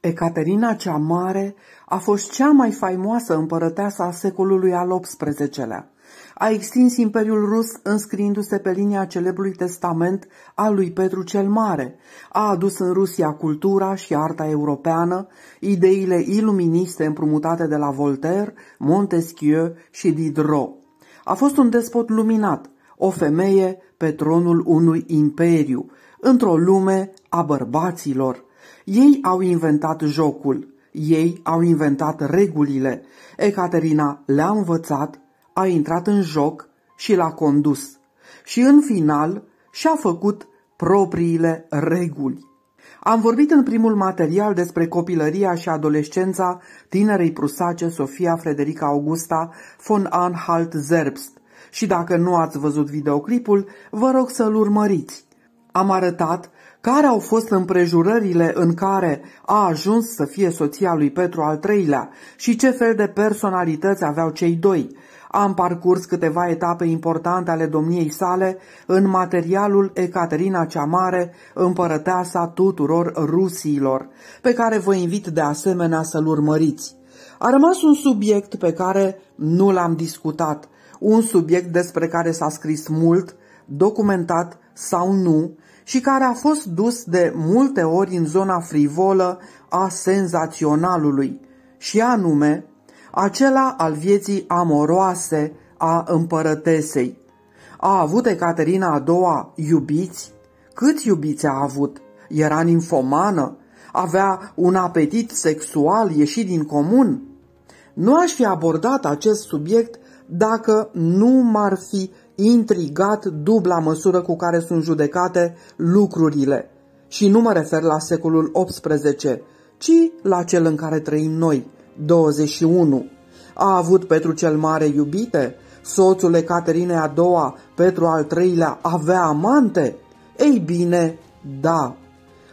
Ecaterina cea Mare a fost cea mai faimoasă împărăteasă a secolului al XVIII-lea. A extins Imperiul Rus înscriindu-se pe linia celebrului testament al lui Petru cel Mare. A adus în Rusia cultura și arta europeană, ideile iluministe împrumutate de la Voltaire, Montesquieu și Diderot. A fost un despot luminat, o femeie pe tronul unui imperiu, într-o lume a bărbaților. Ei au inventat jocul, ei au inventat regulile. Ecaterina le-a învățat, a intrat în joc și l-a condus. Și în final și-a făcut propriile reguli. Am vorbit în primul material despre copilăria și adolescența tinerei prusace Sofia Frederica Augusta von Anhalt-Zerbst și dacă nu ați văzut videoclipul, vă rog să-l urmăriți. Am arătat care au fost împrejurările în care a ajuns să fie soția lui Petru al III-lea și ce fel de personalități aveau cei doi. Am parcurs câteva etape importante ale domniei sale în materialul Ecaterina cea Mare, împărăteasa tuturor rusiilor, pe care vă invit de asemenea să-l urmăriți. A rămas un subiect pe care nu l-am discutat, un subiect despre care s-a scris mult, documentat sau nu, și care a fost dus de multe ori în zona frivolă a senzaționalului, și anume acela al vieții amoroase a împărătesei. A avut Ecaterina a doua iubiți? Cât iubiți a avut? Era ninfomană? Avea un apetit sexual ieșit din comun? Nu aș fi abordat acest subiect dacă nu m-ar fi intrigat dubla măsură cu care sunt judecate lucrurile. Și nu mă refer la secolul XVIII, ci la cel în care trăim noi, 21. A avut Petru cel Mare iubite? Soțul Ecaterinei a doua, Petru al treilea, avea amante? Ei bine, da.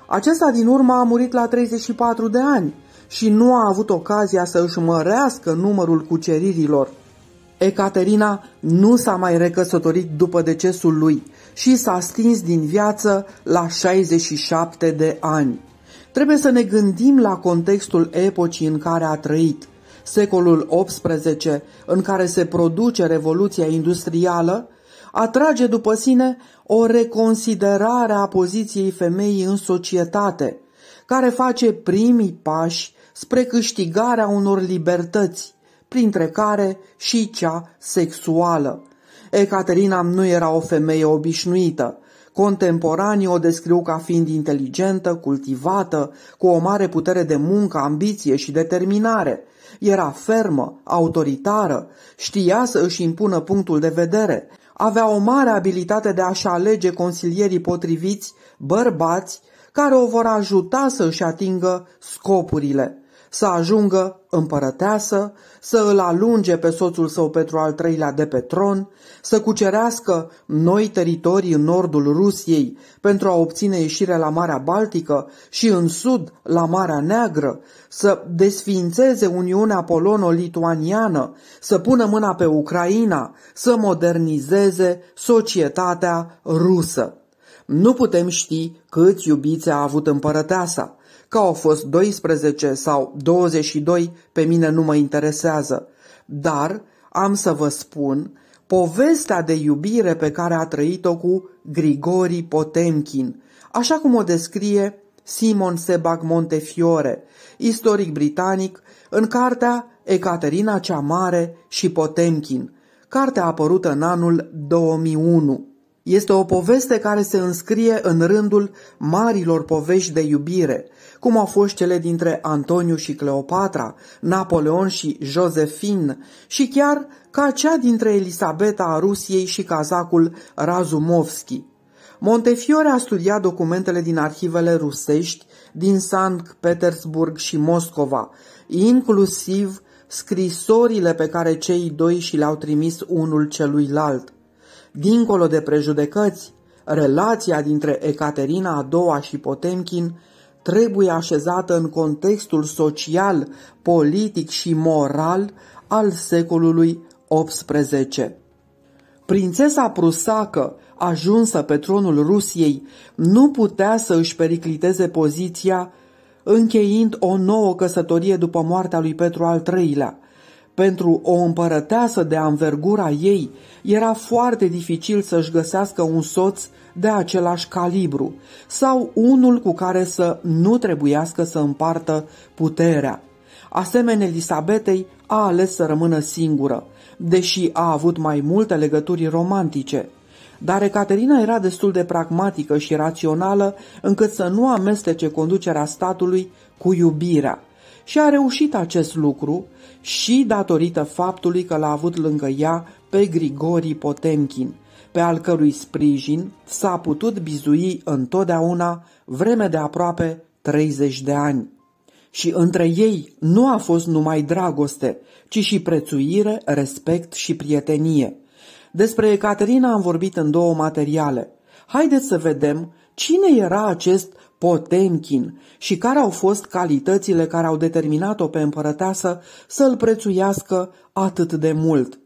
Acesta din urmă a murit la 34 de ani și nu a avut ocazia să își mărească numărul cuceririlor – Ecaterina nu s-a mai recăsătorit după decesul lui și s-a stins din viață la 67 de ani. Trebuie să ne gândim la contextul epocii în care a trăit, secolul XVIII, în care se produce revoluția industrială, atrage după sine o reconsiderare a poziției femeii în societate, care face primii pași spre câștigarea unor libertăți, printre care și cea sexuală. Ecaterina nu era o femeie obișnuită. Contemporanii o descriu ca fiind inteligentă, cultivată, cu o mare putere de muncă, ambiție și determinare. Era fermă, autoritară, știa să își impună punctul de vedere, avea o mare abilitate de a-și alege consilierii potriviți, bărbați, care o vor ajuta să își atingă scopurile, să ajungă împărăteasă să îl alunge pe soțul său Petru al III-lea de pe tron, să cucerească noi teritorii în nordul Rusiei pentru a obține ieșire la Marea Baltică și în sud la Marea Neagră, să desfințeze Uniunea Polono-Lituaniană, să pună mâna pe Ucraina, să modernizeze societatea rusă. Nu putem ști câți iubiți a avut împărăteasa, Că au fost 12 sau 22 pe mine nu mă interesează, dar am să vă spun povestea de iubire pe care a trăit-o cu Grigori Potemkin, așa cum o descrie Simon Sebag Montefiore, istoric britanic, în cartea Ecaterina cea Mare și Potemkin, cartea apărută în anul 2001. Este o poveste care se înscrie în rândul marilor povești de iubire, cum au fost cele dintre Antoniu și Cleopatra, Napoleon și Josephine și chiar ca cea dintre Elisabeta a Rusiei și cazacul Razumovski. Montefiore a studiat documentele din arhivele rusești din Sankt Petersburg și Moscova, inclusiv scrisorile pe care cei doi și le-au trimis unul celuilalt. Dincolo de prejudecăți, relația dintre Ecaterina a doua și Potemkin trebuie așezată în contextul social, politic și moral al secolului XVIII. Prințesa prusacă, ajunsă pe tronul Rusiei, nu putea să își pericliteze poziția încheind o nouă căsătorie după moartea lui Petru al III-lea, pentru o împărăteasă de anvergura ei era foarte dificil să-și găsească un soț de același calibru sau unul cu care să nu trebuiască să împartă puterea. Asemenea, Elisabetei a ales să rămână singură, deși a avut mai multe legături romantice. Dar Ecaterina era destul de pragmatică și rațională încât să nu amestece conducerea statului cu iubirea și a reușit acest lucru, și datorită faptului că l-a avut lângă ea pe Grigori Potemkin, pe al cărui sprijin s-a putut bizui întotdeauna vreme de aproape 30 de ani. Și între ei nu a fost numai dragoste, ci și prețuire, respect și prietenie. Despre Ecaterina am vorbit în două materiale. Haideți să vedem cine era acest Potemkin și care au fost calitățile care au determinat-o pe împărăteasă să-l prețuiască atât de mult.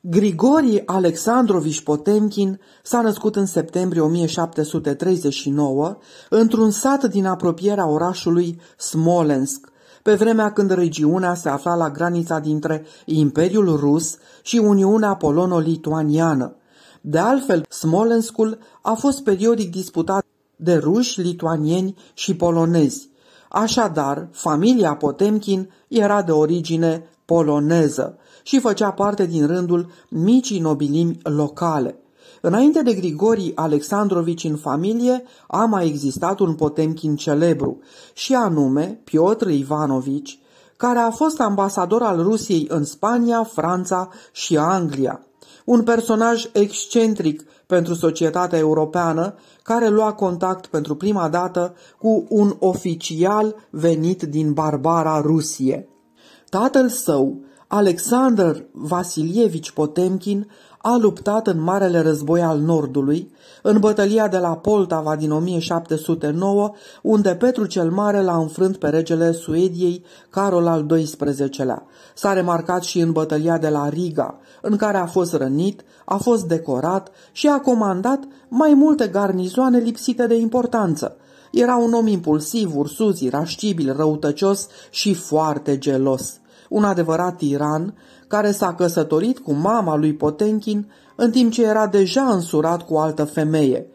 Grigori Alexandrovici Potemkin s-a născut în septembrie 1739 într-un sat din apropierea orașului Smolensk, pe vremea când regiunea se afla la granița dintre Imperiul Rus și Uniunea Polono-Lituaniană. De altfel, Smolenskul a fost periodic disputat de ruși, lituanieni și polonezi. Așadar, familia Potemkin era de origine poloneză și făcea parte din rândul micii nobilimi locale. Înainte de Grigorii Alexandrovici în familie, a mai existat un Potemkin celebru, și anume Piotr Ivanovici, care a fost ambasador al Rusiei în Spania, Franța și Anglia. Un personaj excentric pentru societatea europeană, care lua contact pentru prima dată cu un oficial venit din barbara Rusie. Tatăl său, Alexander Vasilievici Potemkin, a luptat în Marele Război al Nordului, în bătălia de la Poltava din 1709, unde Petru cel Mare l-a înfrânt pe regele Suediei, Carol al XII-lea. S-a remarcat și în bătălia de la Riga, în care a fost rănit, a fost decorat și a comandat mai multe garnizoane lipsite de importanță. Era un om impulsiv, ursuz, irascibil, răutăcios și foarte gelos un adevărat tiran care s-a căsătorit cu mama lui Potenkin în timp ce era deja însurat cu altă femeie.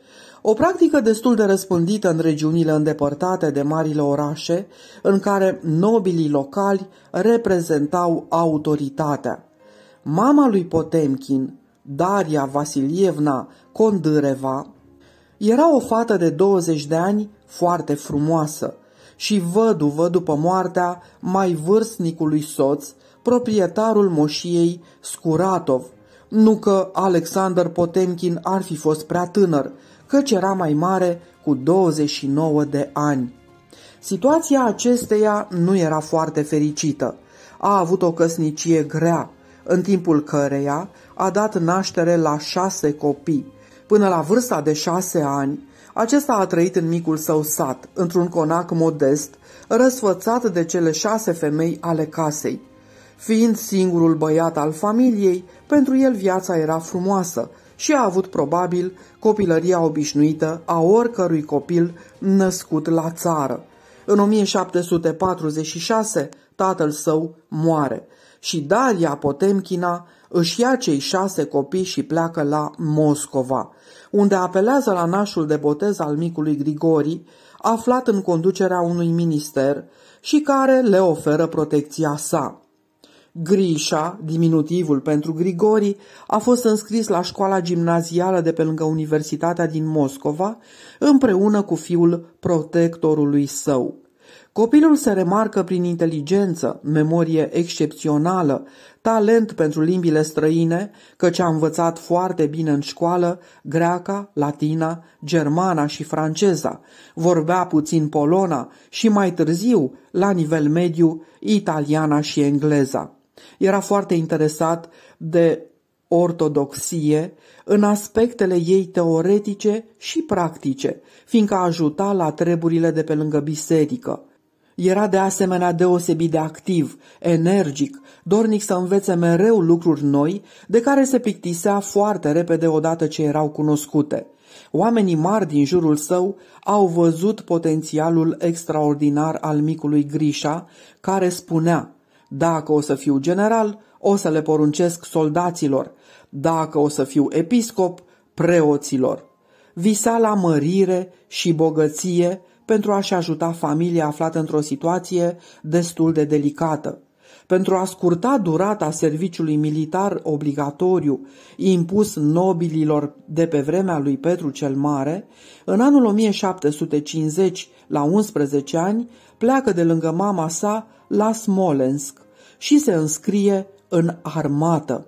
O practică destul de răspândită în regiunile îndepărtate de marile orașe, în care nobilii locali reprezentau autoritatea. Mama lui Potemkin, Daria Vasilievna Condâreva, era o fată de 20 de ani foarte frumoasă și văduvă după moartea mai vârstnicului soț, proprietarul moșiei Scuratov. Nu că Alexander Potemkin ar fi fost prea tânăr, căci era mai mare cu 29 de ani. Situația acesteia nu era foarte fericită. A avut o căsnicie grea, în timpul căreia a dat naștere la șase copii. Până la vârsta de șase ani, acesta a trăit în micul său sat, într-un conac modest, răsfățat de cele șase femei ale casei. Fiind singurul băiat al familiei, pentru el viața era frumoasă și a avut probabil copilăria obișnuită a oricărui copil născut la țară. În 1746, tatăl său moare și Daria Potemkina își ia cei șase copii și pleacă la Moscova, unde apelează la nașul de botez al micului Grigori, aflat în conducerea unui minister și care le oferă protecția sa. Grișa, diminutivul pentru Grigori, a fost înscris la școala gimnazială de pe lângă Universitatea din Moscova, împreună cu fiul protectorului său. Copilul se remarcă prin inteligență, memorie excepțională, talent pentru limbile străine, căci a învățat foarte bine în școală greaca, latina, germana și franceza, vorbea puțin polona și mai târziu, la nivel mediu, italiana și engleza. Era foarte interesat de ortodoxie în aspectele ei teoretice și practice, fiindcă ajuta la treburile de pe lângă biserică. Era de asemenea deosebit de activ, energic, dornic să învețe mereu lucruri noi, de care se plictisea foarte repede odată ce erau cunoscute. Oamenii mari din jurul său au văzut potențialul extraordinar al micului Grișa, care spunea dacă o să fiu general, o să le poruncesc soldaților. Dacă o să fiu episcop, preoților. Visa la mărire și bogăție pentru a-și ajuta familia aflată într-o situație destul de delicată pentru a scurta durata serviciului militar obligatoriu impus nobililor de pe vremea lui Petru cel Mare, în anul 1750, la 11 ani, pleacă de lângă mama sa la Smolensk și se înscrie în armată.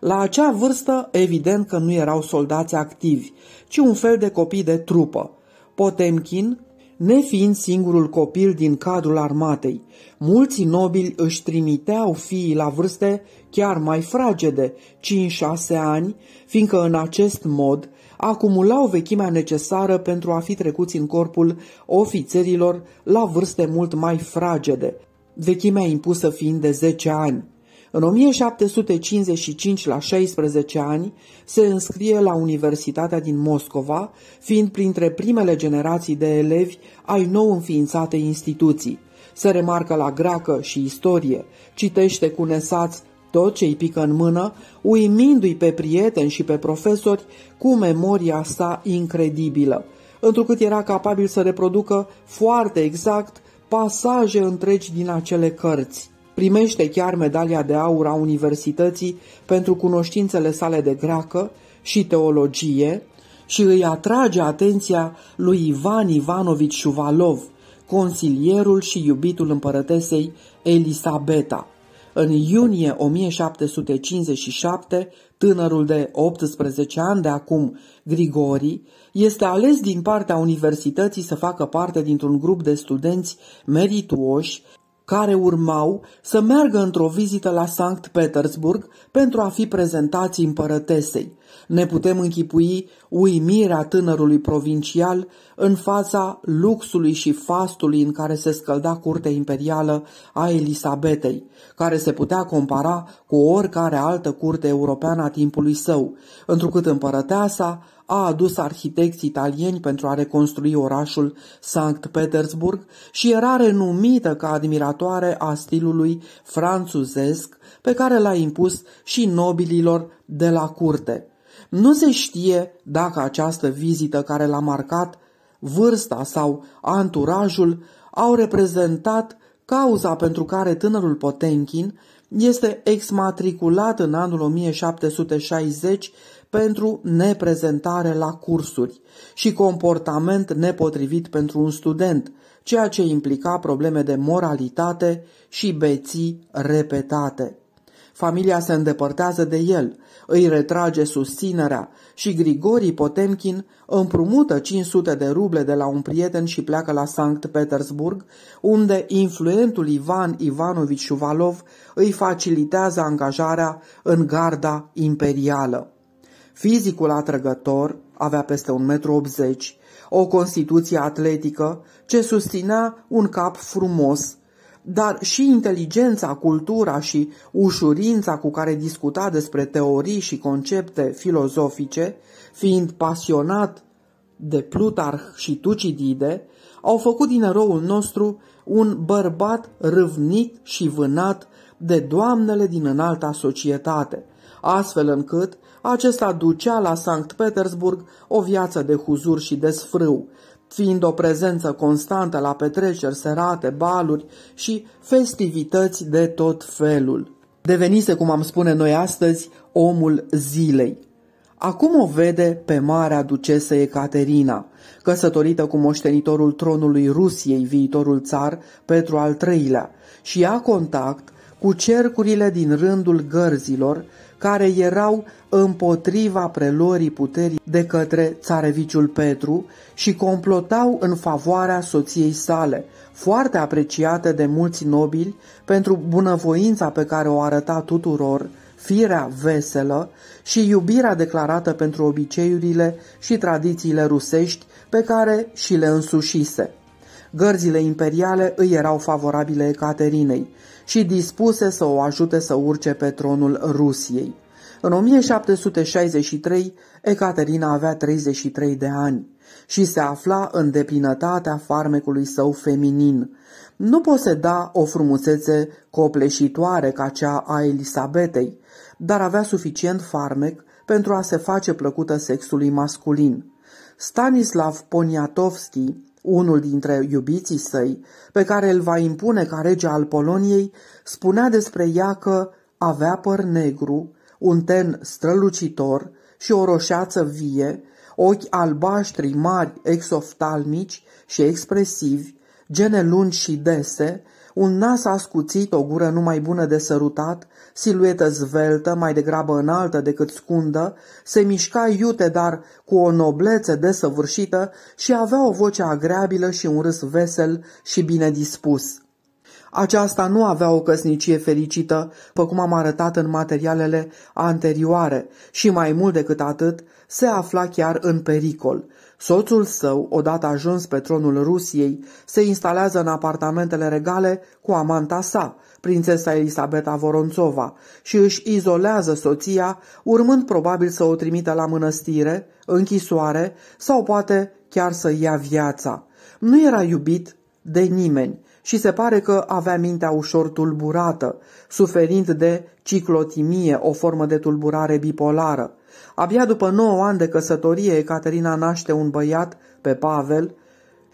La acea vârstă, evident că nu erau soldați activi, ci un fel de copii de trupă. Potemkin, nefiind singurul copil din cadrul armatei, mulți nobili își trimiteau fiii la vârste chiar mai fragede, 5-6 ani, fiindcă în acest mod acumulau vechimea necesară pentru a fi trecuți în corpul ofițerilor la vârste mult mai fragede, vechimea impusă fiind de 10 ani. În 1755, la 16 ani, se înscrie la Universitatea din Moscova, fiind printre primele generații de elevi ai nou înființate instituții. Se remarcă la greacă și istorie, citește cu nesați tot ce îi pică în mână, uimindu-i pe prieteni și pe profesori cu memoria sa incredibilă, întrucât era capabil să reproducă foarte exact pasaje întregi din acele cărți. Primește chiar medalia de aur a universității pentru cunoștințele sale de greacă și teologie și îi atrage atenția lui Ivan Ivanovici Șuvalov, consilierul și iubitul împărătesei Elisabeta. În iunie 1757, tânărul de 18 ani de acum, Grigori, este ales din partea universității să facă parte dintr-un grup de studenți merituoși care urmau să meargă într-o vizită la Sankt Petersburg pentru a fi prezentați împărătesei. Ne putem închipui uimirea tânărului provincial în fața luxului și fastului în care se scălda curtea imperială a Elisabetei, care se putea compara cu oricare altă curte europeană a timpului său, întrucât împărăteasa a adus arhitecți italieni pentru a reconstrui orașul Sankt Petersburg și era renumită ca admiratoare a stilului franțuzesc pe care l-a impus și nobililor de la curte. Nu se știe dacă această vizită care l-a marcat, vârsta sau anturajul au reprezentat cauza pentru care tânărul Potenkin este exmatriculat în anul 1760 pentru neprezentare la cursuri și comportament nepotrivit pentru un student, ceea ce implica probleme de moralitate și beții repetate. Familia se îndepărtează de el, îi retrage susținerea și Grigorii Potemkin împrumută 500 de ruble de la un prieten și pleacă la Sankt Petersburg, unde influentul Ivan Ivanovici Șuvalov îi facilitează angajarea în garda imperială. Fizicul atrăgător avea peste 1,80 m, o constituție atletică ce susținea un cap frumos, dar și inteligența, cultura și ușurința cu care discuta despre teorii și concepte filozofice, fiind pasionat de Plutarh și Tucidide, au făcut din eroul nostru un bărbat râvnit și vânat de doamnele din înalta societate, astfel încât acesta ducea la Sankt Petersburg o viață de huzur și de sfrâu, fiind o prezență constantă la petreceri serate, baluri și festivități de tot felul. Devenise, cum am spune noi astăzi, omul zilei. Acum o vede pe marea ducesă Ecaterina, căsătorită cu moștenitorul tronului Rusiei, viitorul țar Petru al III-lea, și ia contact cu cercurile din rândul gărzilor care erau împotriva prelorii puterii de către țareviciul Petru și complotau în favoarea soției sale, foarte apreciată de mulți nobili pentru bunăvoința pe care o arăta tuturor, firea veselă și iubirea declarată pentru obiceiurile și tradițiile rusești pe care și le însușise. Gărzile imperiale îi erau favorabile Ecaterinei, și dispuse să o ajute să urce pe tronul Rusiei. În 1763, Ecaterina avea 33 de ani și se afla în deplinătatea farmecului său feminin. Nu poseda o frumusețe copleșitoare ca cea a Elisabetei, dar avea suficient farmec pentru a se face plăcută sexului masculin. Stanislav Poniatowski unul dintre iubiții săi, pe care îl va impune ca rege al Poloniei, spunea despre ea că avea păr negru, un ten strălucitor și o roșeață vie, ochi albaștri mari exoftalmici și expresivi, gene lungi și dese, un nas ascuțit, o gură numai bună de sărutat, siluetă zveltă, mai degrabă înaltă decât scundă, se mișca iute, dar cu o noblețe desăvârșită și avea o voce agreabilă și un râs vesel și bine dispus. Aceasta nu avea o căsnicie fericită, pe cum am arătat în materialele anterioare, și mai mult decât atât, se afla chiar în pericol. Soțul său, odată ajuns pe tronul Rusiei, se instalează în apartamentele regale cu amanta sa, prințesa Elisabeta Voronțova, și își izolează soția, urmând probabil să o trimite la mănăstire, închisoare sau poate chiar să ia viața. Nu era iubit de nimeni și se pare că avea mintea ușor tulburată, suferind de ciclotimie, o formă de tulburare bipolară. Abia după 9 ani de căsătorie, Ecaterina naște un băiat pe Pavel,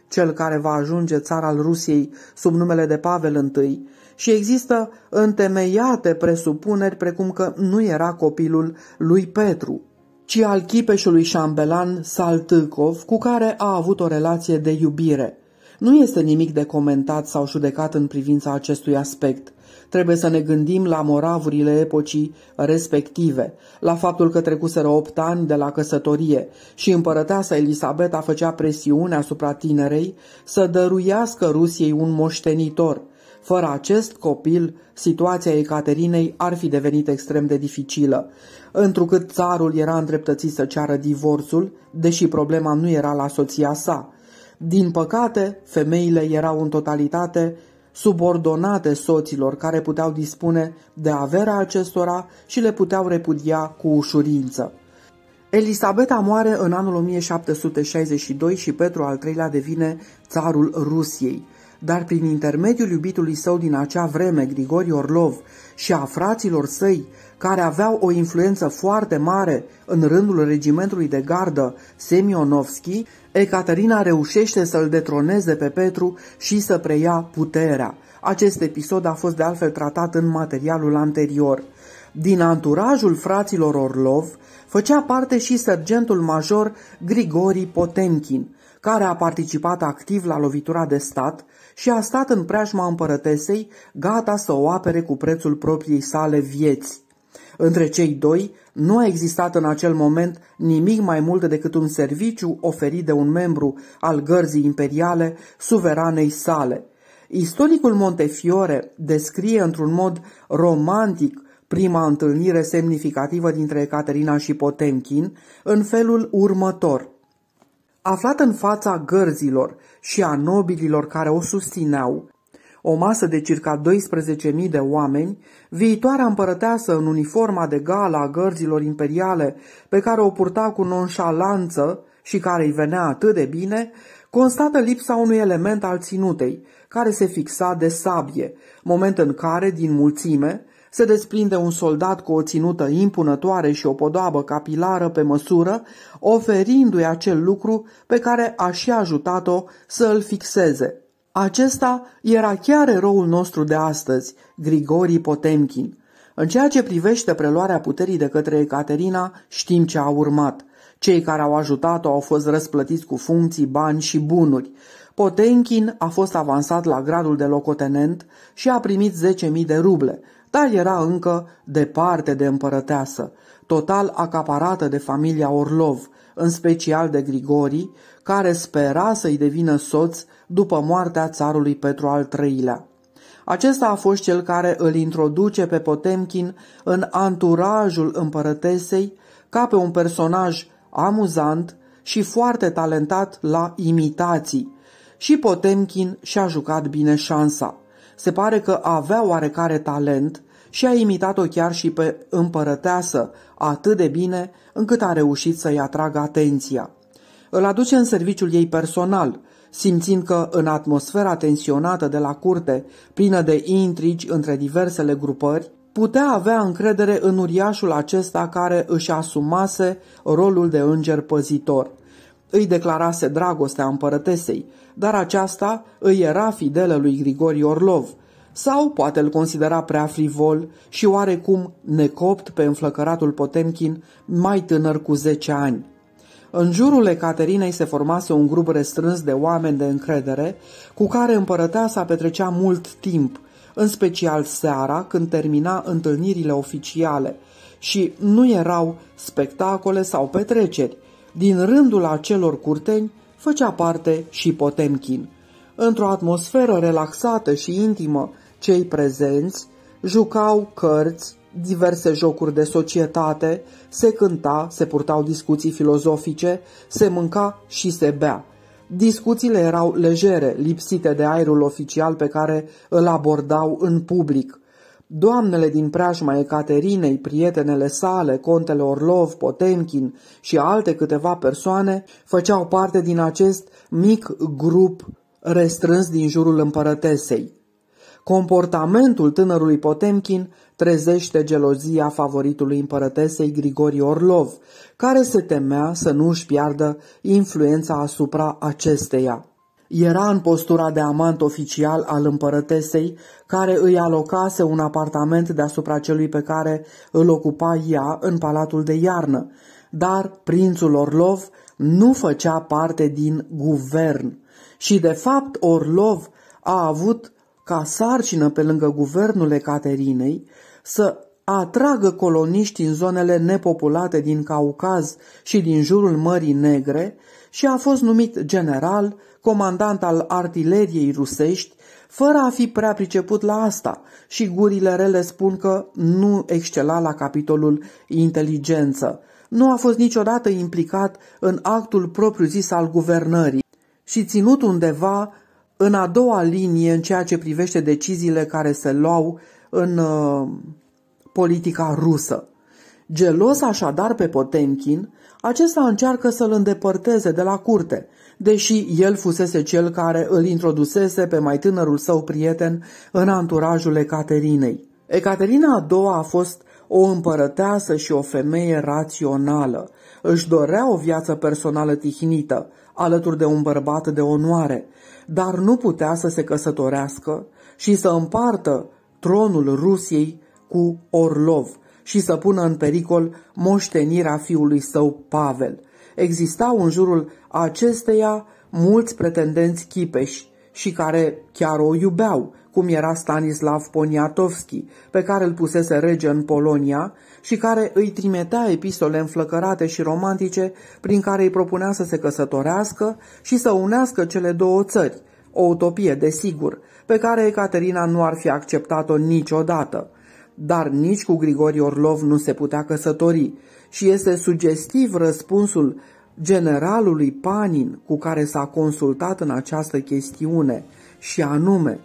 cel care va ajunge țar al Rusiei sub numele de Pavel I, și există întemeiate presupuneri precum că nu era copilul lui Petru, ci al chipeșului șambelan Saltâcov, cu care a avut o relație de iubire – nu este nimic de comentat sau judecat în privința acestui aspect. Trebuie să ne gândim la moravurile epocii respective, la faptul că trecuseră opt ani de la căsătorie și împărăteasa Elisabeta făcea presiune asupra tinerei să dăruiască Rusiei un moștenitor. Fără acest copil, situația Ecaterinei ar fi devenit extrem de dificilă, întrucât țarul era îndreptățit să ceară divorțul, deși problema nu era la soția sa – din păcate, femeile erau în totalitate subordonate soților care puteau dispune de averea acestora și le puteau repudia cu ușurință. Elisabeta moare în anul 1762 și Petru al III-lea devine țarul Rusiei, dar prin intermediul iubitului său din acea vreme, Grigori Orlov, și a fraților săi, care aveau o influență foarte mare în rândul regimentului de gardă Semionovski, Ecaterina reușește să-l detroneze pe Petru și să preia puterea. Acest episod a fost de altfel tratat în materialul anterior. Din anturajul fraților Orlov făcea parte și sergentul major Grigori Potemkin, care a participat activ la lovitura de stat și a stat în preajma împărătesei, gata să o apere cu prețul propriei sale vieți. Între cei doi nu a existat în acel moment nimic mai mult decât un serviciu oferit de un membru al gărzii imperiale suveranei sale. Istoricul Montefiore descrie într-un mod romantic prima întâlnire semnificativă dintre Caterina și Potemkin în felul următor – aflat în fața gărzilor și a nobililor care o susțineau, o masă de circa 12.000 de oameni, viitoarea împărăteasă în uniforma de gala a gărzilor imperiale pe care o purta cu nonșalanță și care îi venea atât de bine, constată lipsa unui element al ținutei, care se fixa de sabie, moment în care, din mulțime, se desprinde un soldat cu o ținută impunătoare și o podoabă capilară pe măsură, oferindu-i acel lucru pe care a și ajutat-o să îl fixeze. Acesta era chiar eroul nostru de astăzi, Grigori Potemkin. În ceea ce privește preluarea puterii de către Ecaterina, știm ce a urmat. Cei care au ajutat-o au fost răsplătiți cu funcții, bani și bunuri. Potemkin a fost avansat la gradul de locotenent și a primit 10.000 de ruble, dar era încă departe de împărăteasă, total acaparată de familia Orlov, în special de Grigori, care spera să-i devină soț după moartea țarului Petru al III-lea. Acesta a fost cel care îl introduce pe Potemkin în anturajul împărătesei ca pe un personaj amuzant și foarte talentat la imitații. Și Potemkin și-a jucat bine șansa. Se pare că avea oarecare talent și a imitat-o chiar și pe împărăteasă atât de bine încât a reușit să-i atragă atenția. Îl aduce în serviciul ei personal, simțind că în atmosfera tensionată de la curte, plină de intrigi între diversele grupări, putea avea încredere în uriașul acesta care își asumase rolul de înger păzitor. Îi declarase dragostea împărătesei, dar aceasta îi era fidelă lui Grigori Orlov, sau poate îl considera prea frivol și oarecum necopt pe înflăcăratul Potemkin mai tânăr cu 10 ani. În jurul Ecaterinei se formase un grup restrâns de oameni de încredere, cu care împărăteasa petrecea mult timp, în special seara, când termina întâlnirile oficiale, și nu erau spectacole sau petreceri. Din rândul acelor curteni făcea parte și Potemkin. Într-o atmosferă relaxată și intimă, cei prezenți jucau cărți, diverse jocuri de societate, se cânta, se purtau discuții filozofice, se mânca și se bea. Discuțiile erau legere, lipsite de aerul oficial pe care îl abordau în public. Doamnele din preajma Ecaterinei, prietenele sale, contele Orlov, Potemkin și alte câteva persoane făceau parte din acest mic grup restrâns din jurul împărătesei. Comportamentul tânărului Potemkin trezește gelozia favoritului împărătesei Grigori Orlov, care se temea să nu își piardă influența asupra acesteia. Era în postura de amant oficial al împărătesei, care îi alocase un apartament deasupra celui pe care îl ocupa ea în palatul de iarnă, dar prințul Orlov nu făcea parte din guvern și de fapt Orlov a avut ca sarcină pe lângă guvernul Ecaterinei să atragă coloniști în zonele nepopulate din Caucaz și din jurul Mării Negre și a fost numit general, comandant al artileriei rusești, fără a fi prea priceput la asta și gurile rele spun că nu excela la capitolul inteligență. Nu a fost niciodată implicat în actul propriu-zis al guvernării și ținut undeva în a doua linie în ceea ce privește deciziile care se luau în uh, politica rusă. Gelos așadar pe Potemkin, acesta încearcă să-l îndepărteze de la curte, deși el fusese cel care îl introdusese pe mai tânărul său prieten în anturajul Ecaterinei. Ecaterina a doua a fost o împărăteasă și o femeie rațională. Își dorea o viață personală tihnită, alături de un bărbat de onoare, dar nu putea să se căsătorească și să împartă tronul Rusiei cu Orlov și să pună în pericol moștenirea fiului său Pavel. Existau în jurul acesteia mulți pretendenți chipeși și care chiar o iubeau, cum era Stanislav Poniatowski, pe care îl pusese rege în Polonia și care îi trimitea epistole înflăcărate și romantice prin care îi propunea să se căsătorească și să unească cele două țări, o utopie, desigur, pe care Ecaterina nu ar fi acceptat-o niciodată. Dar nici cu Grigori Orlov nu se putea căsători și este sugestiv răspunsul generalului Panin cu care s-a consultat în această chestiune și anume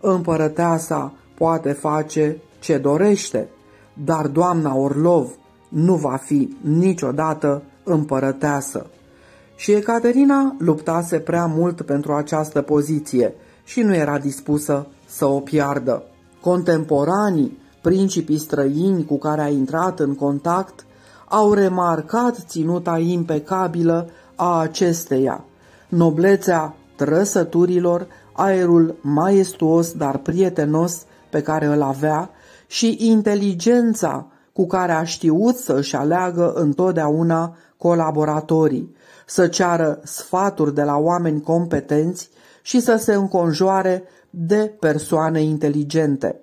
Împărăteasa poate face ce dorește dar doamna Orlov nu va fi niciodată împărăteasă. Și Ecaterina luptase prea mult pentru această poziție și nu era dispusă să o piardă. Contemporanii, principii străini cu care a intrat în contact, au remarcat ținuta impecabilă a acesteia, noblețea trăsăturilor, aerul maestuos, dar prietenos pe care îl avea și inteligența cu care a știut să-și aleagă întotdeauna colaboratorii, să ceară sfaturi de la oameni competenți și să se înconjoare de persoane inteligente.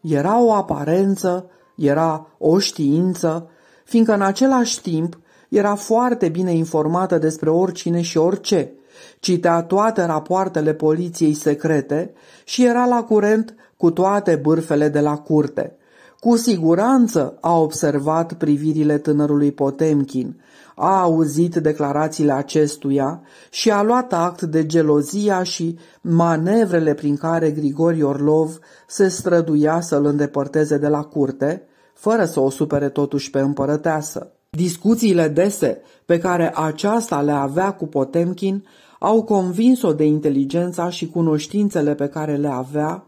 Era o aparență, era o știință, fiindcă în același timp era foarte bine informată despre oricine și orice, citea toate rapoartele poliției secrete și era la curent cu toate bârfele de la curte. Cu siguranță a observat privirile tânărului Potemkin, a auzit declarațiile acestuia și a luat act de gelozia și manevrele prin care Grigori Orlov se străduia să-l îndepărteze de la curte, fără să o supere totuși pe împărăteasă. Discuțiile dese pe care aceasta le avea cu Potemkin au convins-o de inteligența și cunoștințele pe care le avea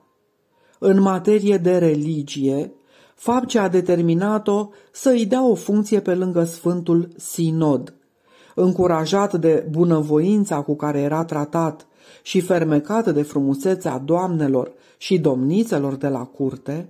în materie de religie, fapt ce a determinat-o să îi dea o funcție pe lângă Sfântul Sinod. Încurajat de bunăvoința cu care era tratat și fermecat de frumusețea doamnelor și domnițelor de la curte,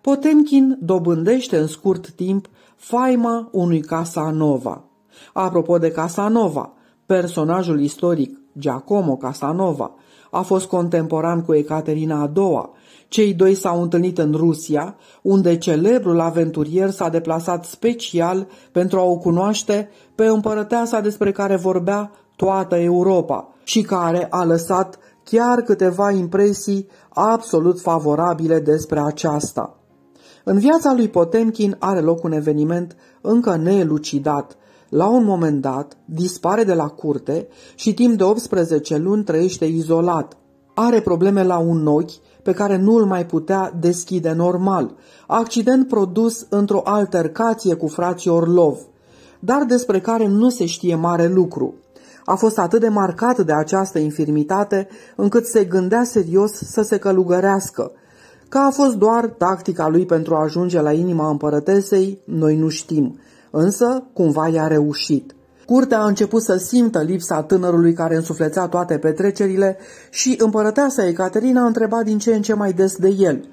Potemkin dobândește în scurt timp faima unui Casanova. Apropo de Casanova, personajul istoric Giacomo Casanova a fost contemporan cu Ecaterina a ii cei doi s-au întâlnit în Rusia, unde celebrul aventurier s-a deplasat special pentru a o cunoaște pe împărăteasa despre care vorbea toată Europa și care a lăsat chiar câteva impresii absolut favorabile despre aceasta. În viața lui Potemkin are loc un eveniment încă neelucidat. La un moment dat, dispare de la curte și timp de 18 luni trăiește izolat. Are probleme la un ochi pe care nu îl mai putea deschide normal, accident produs într-o altercație cu frații Orlov, dar despre care nu se știe mare lucru. A fost atât de marcat de această infirmitate încât se gândea serios să se călugărească. Că a fost doar tactica lui pentru a ajunge la inima împărătesei, noi nu știm, însă cumva i-a reușit. Curtea a început să simtă lipsa tânărului care însuflețea toate petrecerile și împărăteasa Ecaterina întrebat din ce în ce mai des de el.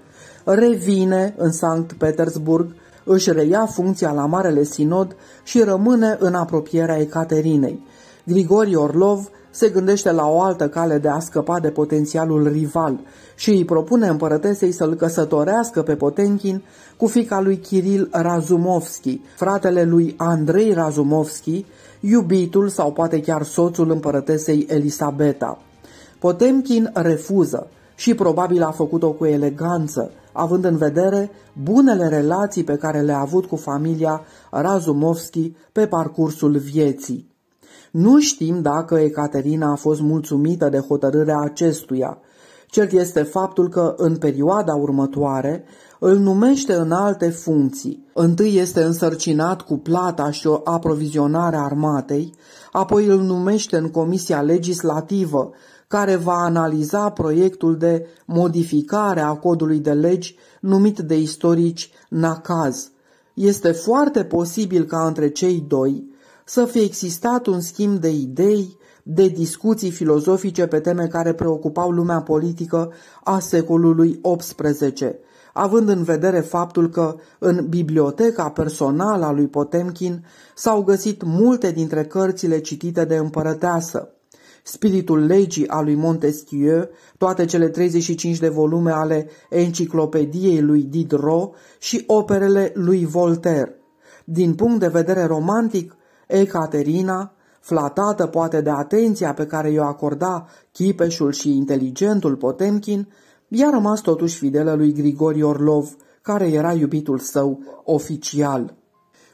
Revine în Sankt Petersburg, își reia funcția la Marele Sinod și rămâne în apropierea Ecaterinei. Grigori Orlov se gândește la o altă cale de a scăpa de potențialul rival și îi propune împărătesei să-l căsătorească pe Potenkin cu fica lui Kiril Razumovski, fratele lui Andrei Razumovski, iubitul sau poate chiar soțul împărătesei Elisabeta. Potemkin refuză și probabil a făcut-o cu eleganță, având în vedere bunele relații pe care le-a avut cu familia Razumovski pe parcursul vieții. Nu știm dacă Ecaterina a fost mulțumită de hotărârea acestuia. Cert este faptul că în perioada următoare îl numește în alte funcții. Întâi este însărcinat cu plata și o aprovizionare armatei, apoi îl numește în Comisia Legislativă, care va analiza proiectul de modificare a codului de legi numit de istorici Nacaz. Este foarte posibil ca între cei doi să fie existat un schimb de idei, de discuții filozofice pe teme care preocupau lumea politică a secolului XVIII având în vedere faptul că în biblioteca personală a lui Potemkin s-au găsit multe dintre cărțile citite de împărăteasă. Spiritul legii a lui Montesquieu, toate cele 35 de volume ale enciclopediei lui Diderot și operele lui Voltaire. Din punct de vedere romantic, Ecaterina, flatată poate de atenția pe care i-o acorda chipeșul și inteligentul Potemkin, I-a rămas totuși fidelă lui Grigori Orlov, care era iubitul său oficial.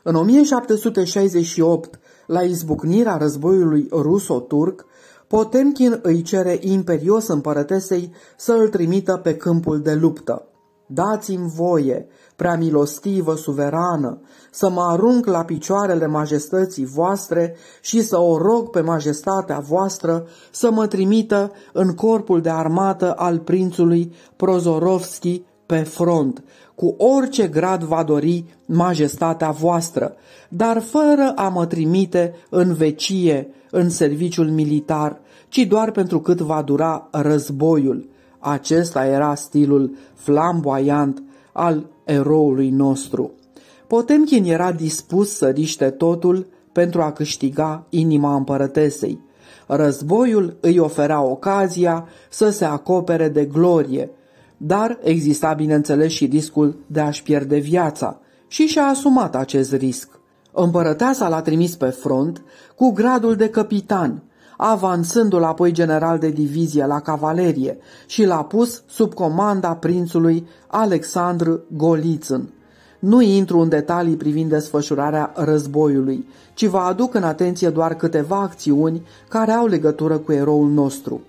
În 1768, la izbucnirea războiului ruso-turc, Potemkin îi cere imperios împărătesei să îl trimită pe câmpul de luptă. Dați-mi voie, prea milostivă suverană, să mă arunc la picioarele majestății voastre și să o rog pe majestatea voastră să mă trimită în corpul de armată al prințului Prozorovski pe front, cu orice grad va dori majestatea voastră, dar fără a mă trimite în vecie, în serviciul militar, ci doar pentru cât va dura războiul. Acesta era stilul flamboyant al eroului nostru. Potemkin era dispus să riște totul pentru a câștiga inima împărătesei. Războiul îi oferea ocazia să se acopere de glorie, dar exista bineînțeles și riscul de a-și pierde viața și și-a asumat acest risc. Împărăteasa l-a trimis pe front cu gradul de capitan avansându-l apoi general de divizie la cavalerie și l-a pus sub comanda prințului Alexandru Golițân. Nu intru în detalii privind desfășurarea războiului, ci vă aduc în atenție doar câteva acțiuni care au legătură cu eroul nostru.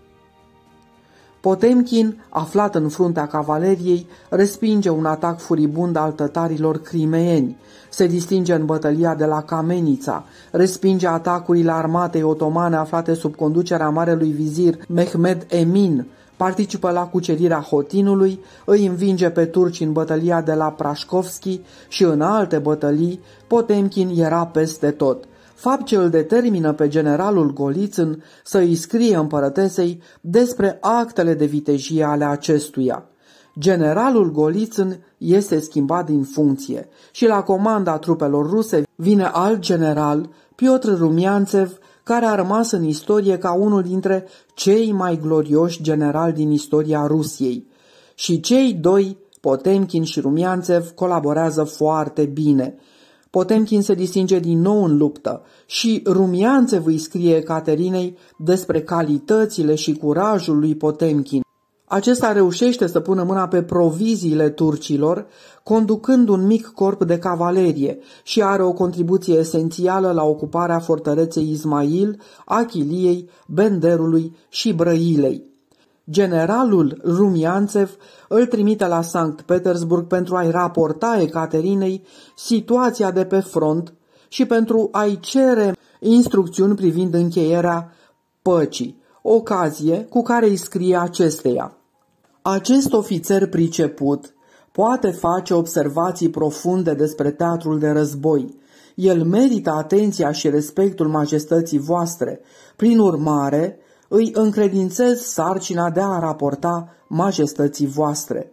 Potemkin, aflat în fruntea cavaleriei, respinge un atac furibund al tătarilor crimeeni. Se distinge în bătălia de la Camenița, respinge atacurile armatei otomane aflate sub conducerea marelui vizir Mehmed Emin, participă la cucerirea Hotinului, îi învinge pe turci în bătălia de la Prașkovski și în alte bătălii, Potemkin era peste tot – fapt ce îl determină pe generalul Golițân să îi scrie împărătesei despre actele de vitejie ale acestuia. Generalul Golițân este schimbat din funcție și la comanda trupelor ruse vine alt general, Piotr Rumianțev, care a rămas în istorie ca unul dintre cei mai glorioși generali din istoria Rusiei. Și cei doi, Potemkin și Rumianțev, colaborează foarte bine – Potemkin se distinge din nou în luptă și rumianțe îi scrie Caterinei despre calitățile și curajul lui Potemkin. Acesta reușește să pună mâna pe proviziile turcilor, conducând un mic corp de cavalerie și are o contribuție esențială la ocuparea fortăreței Ismail, Achiliei, Benderului și Brăilei. Generalul Rumianțev îl trimite la Sankt Petersburg pentru a-i raporta Ecaterinei situația de pe front și pentru a-i cere instrucțiuni privind încheierea păcii, ocazie cu care îi scrie acesteia. Acest ofițer priceput poate face observații profunde despre teatrul de război. El merită atenția și respectul majestății voastre. Prin urmare, îi încredințez sarcina de a raporta majestății voastre.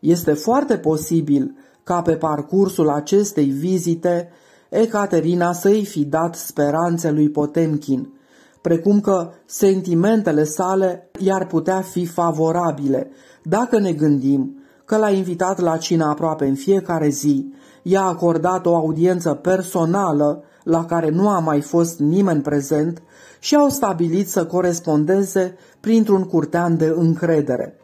Este foarte posibil ca pe parcursul acestei vizite Ecaterina să-i fi dat speranțe lui Potemkin, precum că sentimentele sale i-ar putea fi favorabile, dacă ne gândim că l-a invitat la cină aproape în fiecare zi, i-a acordat o audiență personală la care nu a mai fost nimeni prezent și au stabilit să corespondeze printr-un curtean de încredere.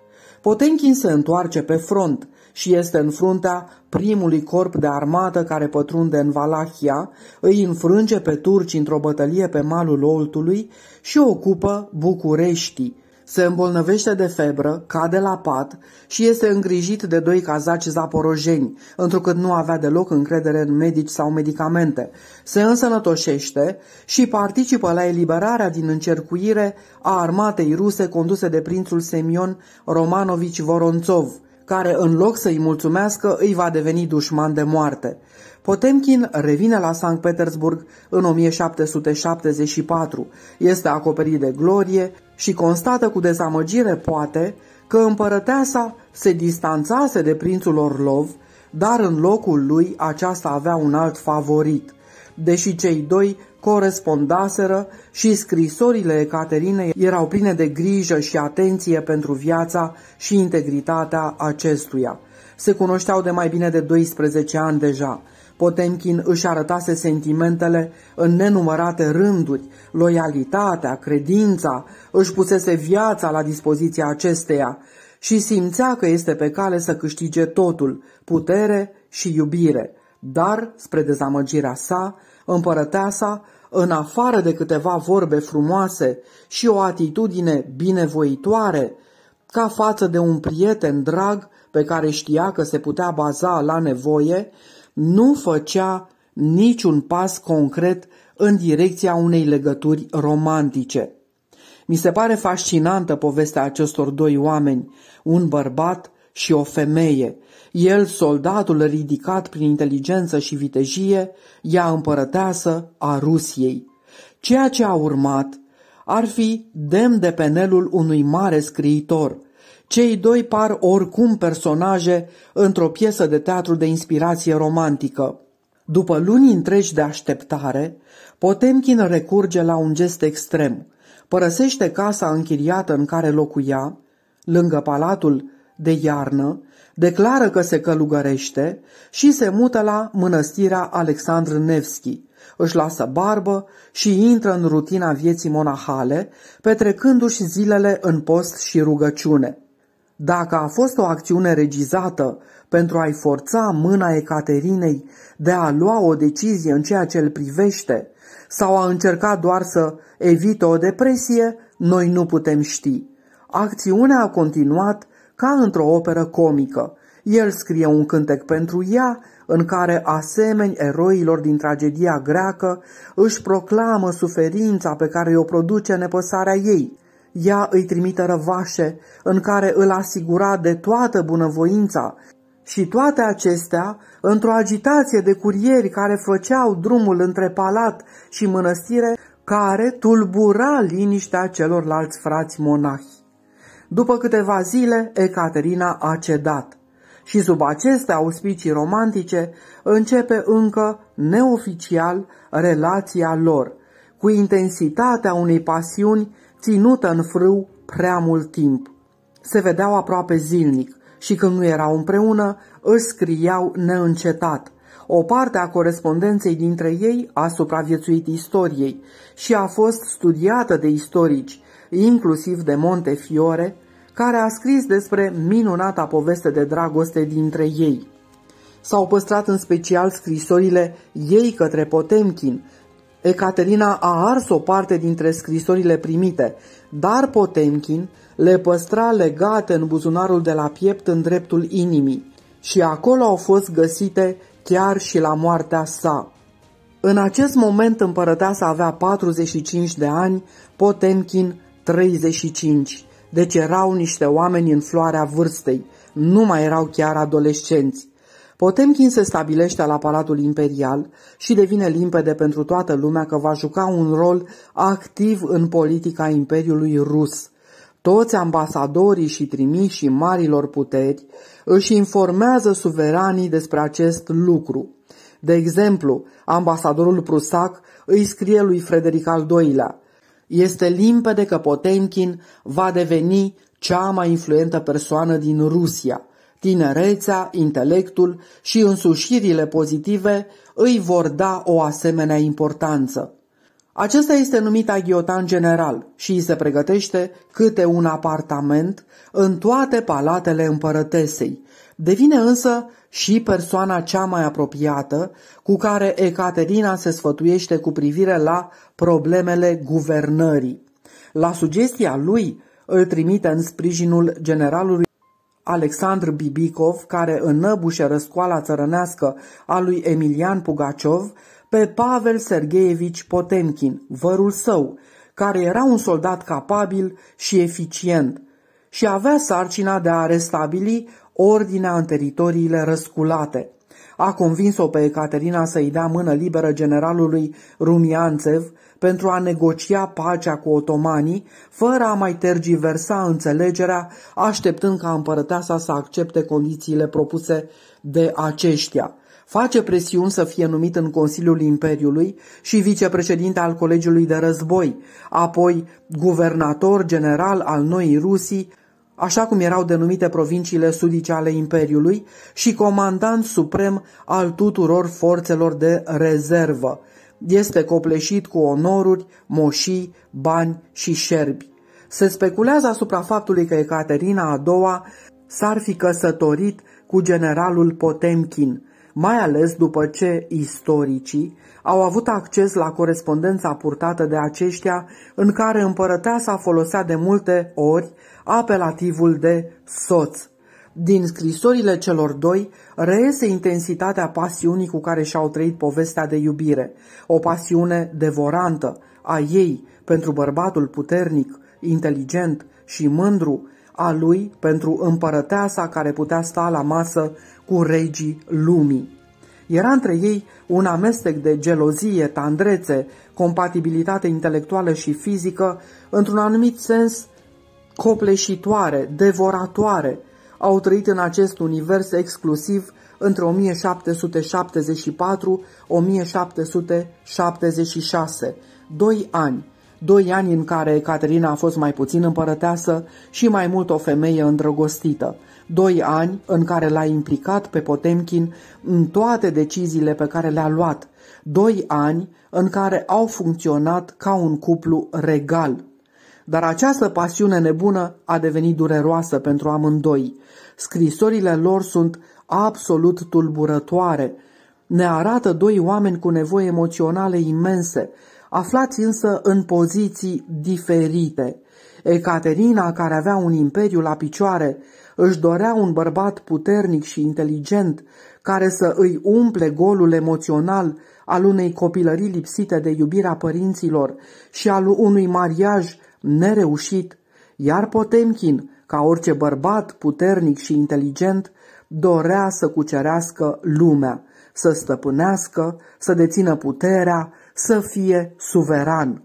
Potemkin se întoarce pe front și este în fruntea primului corp de armată care pătrunde în Valahia, îi înfrânge pe turci într-o bătălie pe malul Oltului și ocupă București, se îmbolnăvește de febră, cade la pat și este îngrijit de doi cazaci zaporojeni, întrucât nu avea deloc încredere în medici sau medicamente. Se însănătoșește și participă la eliberarea din încercuire a armatei ruse conduse de prințul Semion Romanovici Voronțov, care în loc să-i mulțumească îi va deveni dușman de moarte. Potemkin revine la Sankt Petersburg în 1774. Este acoperit de glorie și constată cu dezamăgire, poate, că împărăteasa se distanțase de prințul Orlov, dar în locul lui aceasta avea un alt favorit, deși cei doi corespondaseră și scrisorile Ecaterinei erau pline de grijă și atenție pentru viața și integritatea acestuia. Se cunoșteau de mai bine de 12 ani deja – Potemkin își arătase sentimentele în nenumărate rânduri, loialitatea, credința, își pusese viața la dispoziția acesteia și simțea că este pe cale să câștige totul, putere și iubire. Dar, spre dezamăgirea sa, împărăteasa, în afară de câteva vorbe frumoase și o atitudine binevoitoare, ca față de un prieten drag pe care știa că se putea baza la nevoie, nu făcea niciun pas concret în direcția unei legături romantice. Mi se pare fascinantă povestea acestor doi oameni, un bărbat și o femeie. El, soldatul ridicat prin inteligență și vitejie, ea împărăteasă a Rusiei. Ceea ce a urmat ar fi demn de penelul unui mare scriitor – cei doi par oricum personaje într-o piesă de teatru de inspirație romantică. După luni întregi de așteptare, Potemkin recurge la un gest extrem. Părăsește casa închiriată în care locuia, lângă palatul de iarnă, declară că se călugărește și se mută la mănăstirea Alexandr Nevski. Își lasă barbă și intră în rutina vieții monahale, petrecându-și zilele în post și rugăciune. Dacă a fost o acțiune regizată pentru a-i forța mâna Ecaterinei de a lua o decizie în ceea ce îl privește, sau a încercat doar să evite o depresie, noi nu putem ști. Acțiunea a continuat ca într-o operă comică. El scrie un cântec pentru ea, în care asemeni eroilor din tragedia greacă își proclamă suferința pe care o produce nepăsarea ei. Ea îi trimite răvașe în care îl asigura de toată bunăvoința și toate acestea într-o agitație de curieri care făceau drumul între palat și mănăstire, care tulbura liniștea celorlalți frați monahi. După câteva zile, Ecaterina a cedat și sub aceste auspicii romantice începe încă, neoficial, relația lor, cu intensitatea unei pasiuni ținută în frâu prea mult timp. Se vedeau aproape zilnic și când nu erau împreună, își scriau neîncetat. O parte a corespondenței dintre ei a supraviețuit istoriei și a fost studiată de istorici, inclusiv de Montefiore, care a scris despre minunata poveste de dragoste dintre ei. S-au păstrat în special scrisorile ei către Potemkin, Ecaterina a ars o parte dintre scrisorile primite, dar Potemkin le păstra legate în buzunarul de la piept în dreptul inimii și acolo au fost găsite chiar și la moartea sa. În acest moment împărăteasa avea 45 de ani, Potemkin 35, deci erau niște oameni în floarea vârstei, nu mai erau chiar adolescenți. Potemkin se stabilește la Palatul Imperial și devine limpede pentru toată lumea că va juca un rol activ în politica Imperiului Rus. Toți ambasadorii și trimișii marilor puteri își informează suveranii despre acest lucru. De exemplu, ambasadorul prusac îi scrie lui Frederic al II-lea Este limpede că Potemkin va deveni cea mai influentă persoană din Rusia – tinerețea, intelectul și însușirile pozitive îi vor da o asemenea importanță. Acesta este numit aghiotan general și îi se pregătește câte un apartament în toate palatele împărătesei. Devine însă și persoana cea mai apropiată cu care Ecaterina se sfătuiește cu privire la problemele guvernării. La sugestia lui îl trimite în sprijinul generalului Alexandru Bibicov, care înăbușe răscoala țărănească a lui Emilian Pugaciov, pe Pavel Sergeevici Potemkin, vărul său, care era un soldat capabil și eficient și avea sarcina de a restabili ordinea în teritoriile răsculate. A convins-o pe Ecaterina să-i dea mână liberă generalului Rumianțev, pentru a negocia pacea cu otomanii, fără a mai tergiversa înțelegerea, așteptând ca împărăteasa să accepte condițiile propuse de aceștia. Face presiuni să fie numit în Consiliul Imperiului și vicepreședinte al Colegiului de Război, apoi guvernator general al noii Rusii, așa cum erau denumite provinciile sudice ale Imperiului, și comandant suprem al tuturor forțelor de rezervă este copleșit cu onoruri, moșii, bani și șerbi. Se speculează asupra faptului că Ecaterina a doua s-ar fi căsătorit cu generalul Potemkin, mai ales după ce istoricii au avut acces la corespondența purtată de aceștia, în care împărăteasa folosea de multe ori apelativul de soț. Din scrisorile celor doi reiese intensitatea pasiunii cu care și-au trăit povestea de iubire, o pasiune devorantă a ei pentru bărbatul puternic, inteligent și mândru, a lui pentru împărăteasa care putea sta la masă cu regii lumii. Era între ei un amestec de gelozie, tandrețe, compatibilitate intelectuală și fizică, într-un anumit sens copleșitoare, devoratoare, au trăit în acest univers exclusiv între 1774-1776, doi ani, doi ani în care Caterina a fost mai puțin împărăteasă și mai mult o femeie îndrăgostită, doi ani în care l-a implicat pe Potemkin în toate deciziile pe care le-a luat, doi ani în care au funcționat ca un cuplu regal dar această pasiune nebună a devenit dureroasă pentru amândoi. Scrisorile lor sunt absolut tulburătoare. Ne arată doi oameni cu nevoi emoționale imense, aflați însă în poziții diferite. Ecaterina, care avea un imperiu la picioare, își dorea un bărbat puternic și inteligent, care să îi umple golul emoțional al unei copilării lipsite de iubirea părinților și al unui mariaj nereușit, iar Potemkin, ca orice bărbat puternic și inteligent, dorea să cucerească lumea, să stăpânească, să dețină puterea, să fie suveran.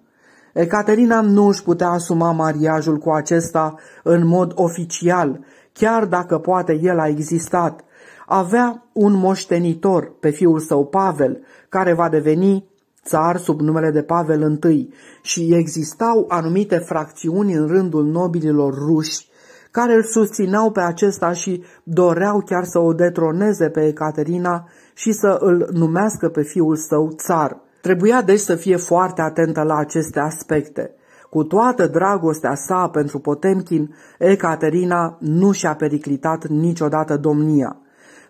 Ecaterina nu își putea asuma mariajul cu acesta în mod oficial, chiar dacă poate el a existat. Avea un moștenitor pe fiul său Pavel, care va deveni țar sub numele de Pavel I și existau anumite fracțiuni în rândul nobililor ruși care îl susțineau pe acesta și doreau chiar să o detroneze pe Ecaterina și să îl numească pe fiul său țar. Trebuia deci să fie foarte atentă la aceste aspecte. Cu toată dragostea sa pentru Potemkin, Ecaterina nu și-a periclitat niciodată domnia.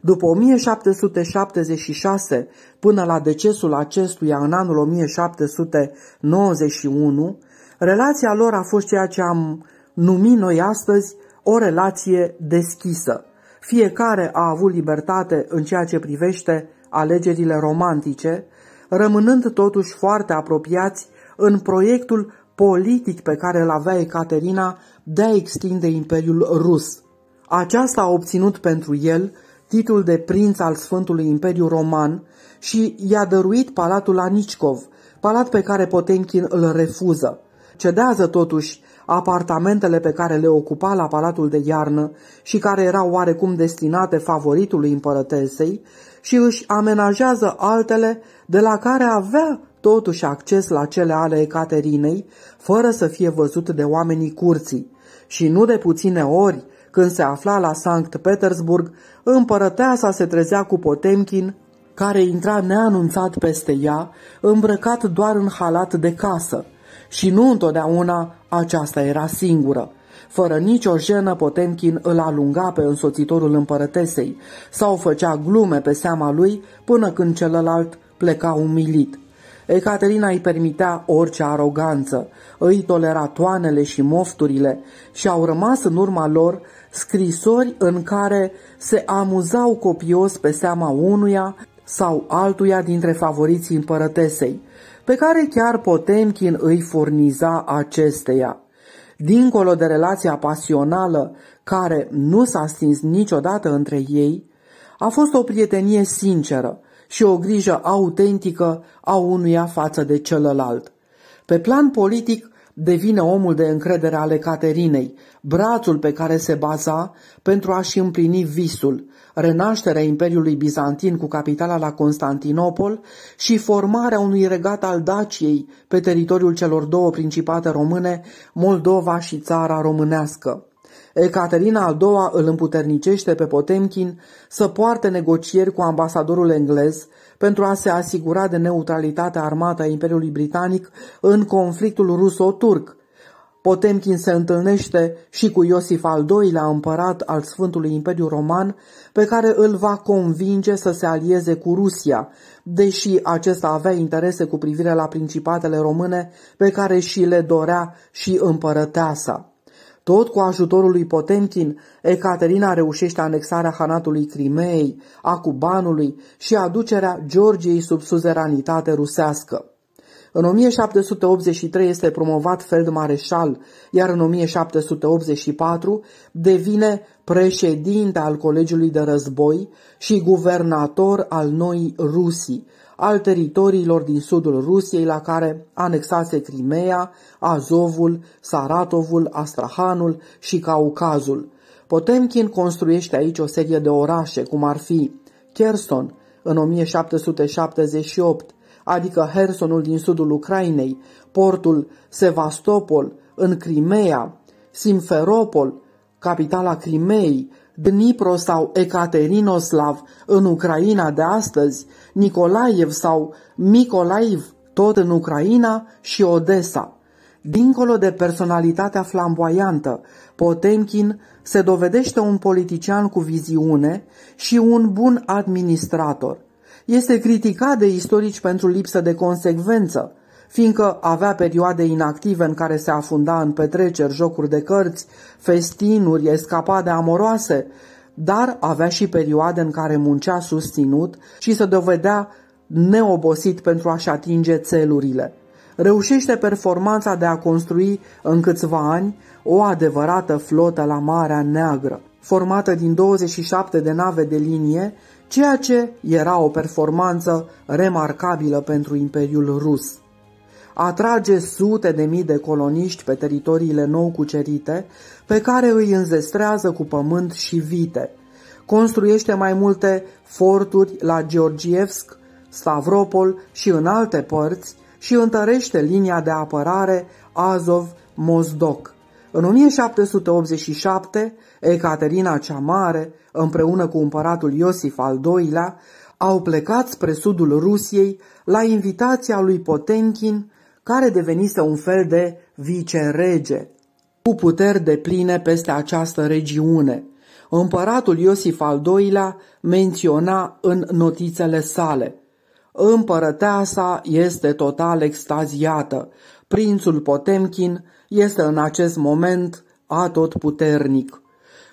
După 1776 până la decesul acestuia în anul 1791, relația lor a fost ceea ce am numit noi astăzi o relație deschisă. Fiecare a avut libertate în ceea ce privește alegerile romantice, rămânând totuși foarte apropiați în proiectul politic pe care îl avea Ecaterina de a extinde Imperiul Rus. Aceasta a obținut pentru el titlul de prinț al Sfântului Imperiu Roman și i-a dăruit palatul la Nicicov, palat pe care Potemkin îl refuză. Cedează totuși apartamentele pe care le ocupa la palatul de iarnă și care erau oarecum destinate favoritului împărătesei și își amenajează altele de la care avea totuși acces la cele ale Ecaterinei, fără să fie văzut de oamenii curții. Și nu de puține ori, când se afla la Sankt Petersburg, împărăteasa se trezea cu Potemkin, care intra neanunțat peste ea, îmbrăcat doar în halat de casă. Și nu întotdeauna aceasta era singură. Fără nicio jenă, Potemkin îl alunga pe însoțitorul împărătesei sau făcea glume pe seama lui până când celălalt pleca umilit. Ecaterina îi permitea orice aroganță, îi tolera toanele și mofturile și au rămas în urma lor scrisori în care se amuzau copios pe seama unuia sau altuia dintre favoriții împărătesei, pe care chiar Potemkin îi furniza acesteia. Dincolo de relația pasională, care nu s-a stins niciodată între ei, a fost o prietenie sinceră și o grijă autentică a unuia față de celălalt. Pe plan politic, devine omul de încredere ale Caterinei, brațul pe care se baza pentru a-și împlini visul, renașterea Imperiului Bizantin cu capitala la Constantinopol și formarea unui regat al Daciei pe teritoriul celor două principate române, Moldova și țara românească. Ecaterina al II îl împuternicește pe Potemkin să poarte negocieri cu ambasadorul englez pentru a se asigura de neutralitatea armată a Imperiului Britanic în conflictul ruso-turc. Potemkin se întâlnește și cu Iosif al II-lea împărat al Sfântului Imperiu Roman, pe care îl va convinge să se alieze cu Rusia, deși acesta avea interese cu privire la principatele române pe care și le dorea și împărăteasa. Tot cu ajutorul lui Potemkin, Ecaterina reușește anexarea hanatului Crimei, a Cubanului și aducerea Georgiei sub suzeranitate rusească. În 1783 este promovat feldmareșal, iar în 1784 devine președinte al Colegiului de Război și guvernator al noii Rusii, al teritoriilor din sudul Rusiei la care anexase Crimea, Azovul, Saratovul, Astrahanul și Caucazul. Potemkin construiește aici o serie de orașe, cum ar fi Kherson în 1778, adică Hersonul din sudul Ucrainei, portul Sevastopol în Crimea, Simferopol, capitala Crimeei, Dnipro sau Ecaterinoslav în Ucraina de astăzi, Nicolaev sau Micolaiv, tot în Ucraina și Odessa. Dincolo de personalitatea flamboiantă, Potemkin se dovedește un politician cu viziune și un bun administrator. Este criticat de istorici pentru lipsă de consecvență, fiindcă avea perioade inactive în care se afunda în petreceri, jocuri de cărți, festinuri, escapade amoroase, dar avea și perioade în care muncea susținut și se dovedea neobosit pentru a-și atinge țelurile. Reușește performanța de a construi în câțiva ani o adevărată flotă la Marea Neagră, formată din 27 de nave de linie, ceea ce era o performanță remarcabilă pentru Imperiul Rus atrage sute de mii de coloniști pe teritoriile nou cucerite, pe care îi înzestrează cu pământ și vite. Construiește mai multe forturi la Georgievsk, Stavropol și în alte părți și întărește linia de apărare azov mozdok În 1787, Ecaterina cea Mare, împreună cu împăratul Iosif al II-lea, au plecat spre sudul Rusiei la invitația lui Potenkin, care devenise un fel de vicerege, cu puteri de pline peste această regiune. Împăratul Iosif al II-lea menționa în notițele sale Împărăteasa este total extaziată, prințul Potemkin este în acest moment atotputernic.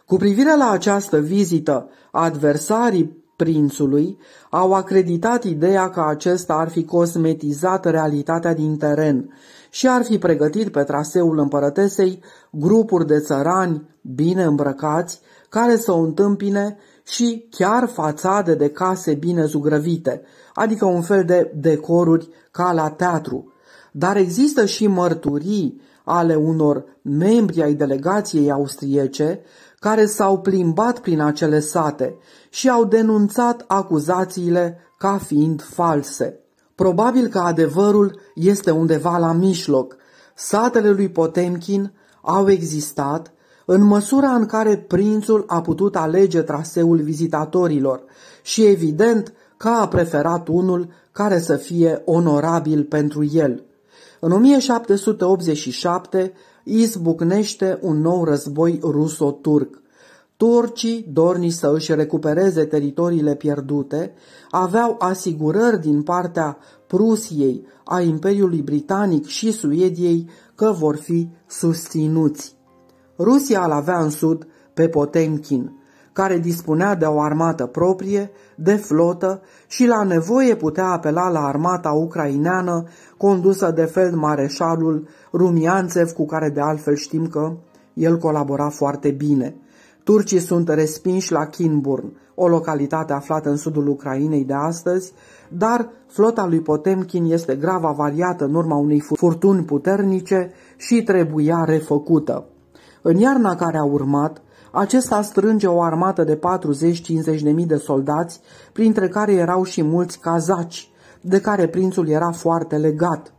Cu privire la această vizită, adversarii prințului au acreditat ideea că acesta ar fi cosmetizat realitatea din teren și ar fi pregătit pe traseul împărătesei grupuri de țărani bine îmbrăcați care să o întâmpine și chiar fațade de case bine zugrăvite, adică un fel de decoruri ca la teatru. Dar există și mărturii ale unor membri ai delegației austriece care s-au plimbat prin acele sate și au denunțat acuzațiile ca fiind false. Probabil că adevărul este undeva la mijloc. Satele lui Potemkin au existat în măsura în care prințul a putut alege traseul vizitatorilor și evident că a preferat unul care să fie onorabil pentru el. În 1787 izbucnește un nou război ruso-turc. Turcii, dorni să își recupereze teritoriile pierdute, aveau asigurări din partea Prusiei, a Imperiului Britanic și Suediei că vor fi susținuți. Rusia îl avea în sud pe Potemkin care dispunea de o armată proprie, de flotă și la nevoie putea apela la armata ucraineană condusă de feldmareșalul Rumianțev, cu care de altfel știm că el colabora foarte bine. Turcii sunt respinși la Kinburn, o localitate aflată în sudul Ucrainei de astăzi, dar flota lui Potemkin este grav avariată în urma unei furtuni puternice și trebuia refăcută. În iarna care a urmat, acesta strânge o armată de 40-50 de mii de soldați, printre care erau și mulți cazaci, de care prințul era foarte legat.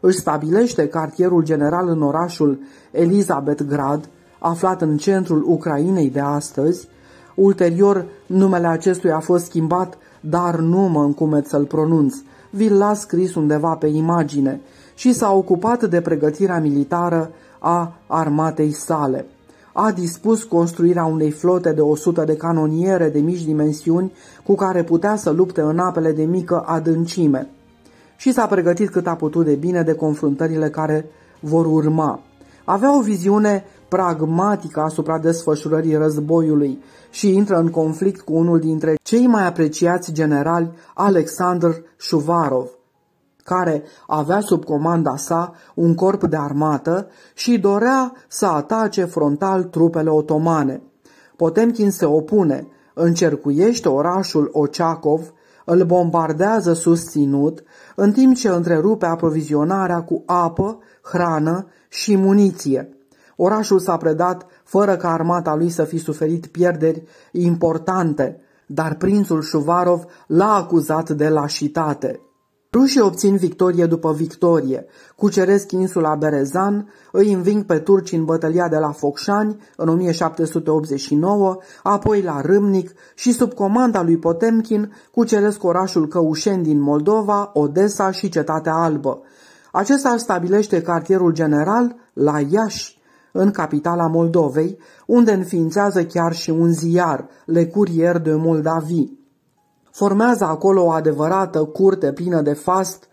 Își stabilește cartierul general în orașul Elizabethgrad, aflat în centrul Ucrainei de astăzi. Ulterior, numele acestuia a fost schimbat, dar nu mă încumet să-l pronunț. Vi-l las scris undeva pe imagine și s-a ocupat de pregătirea militară a armatei sale a dispus construirea unei flote de 100 de canoniere de mici dimensiuni cu care putea să lupte în apele de mică adâncime și s-a pregătit cât a putut de bine de confruntările care vor urma. Avea o viziune pragmatică asupra desfășurării războiului și intră în conflict cu unul dintre cei mai apreciați generali, Alexander Shuvarov care avea sub comanda sa un corp de armată și dorea să atace frontal trupele otomane. Potemkin se opune, încercuiește orașul Oceacov, îl bombardează susținut, în timp ce întrerupe aprovizionarea cu apă, hrană și muniție. Orașul s-a predat fără ca armata lui să fi suferit pierderi importante, dar prințul Șuvarov l-a acuzat de lașitate. Rușii obțin victorie după victorie, cuceresc insula Berezan, îi înving pe turci în bătălia de la Focșani în 1789, apoi la Râmnic și sub comanda lui Potemkin cuceresc orașul Căușeni din Moldova, Odessa și Cetatea Albă. Acesta își stabilește cartierul general la Iași, în capitala Moldovei, unde înființează chiar și un ziar, Le Curier de Moldavie formează acolo o adevărată curte plină de fast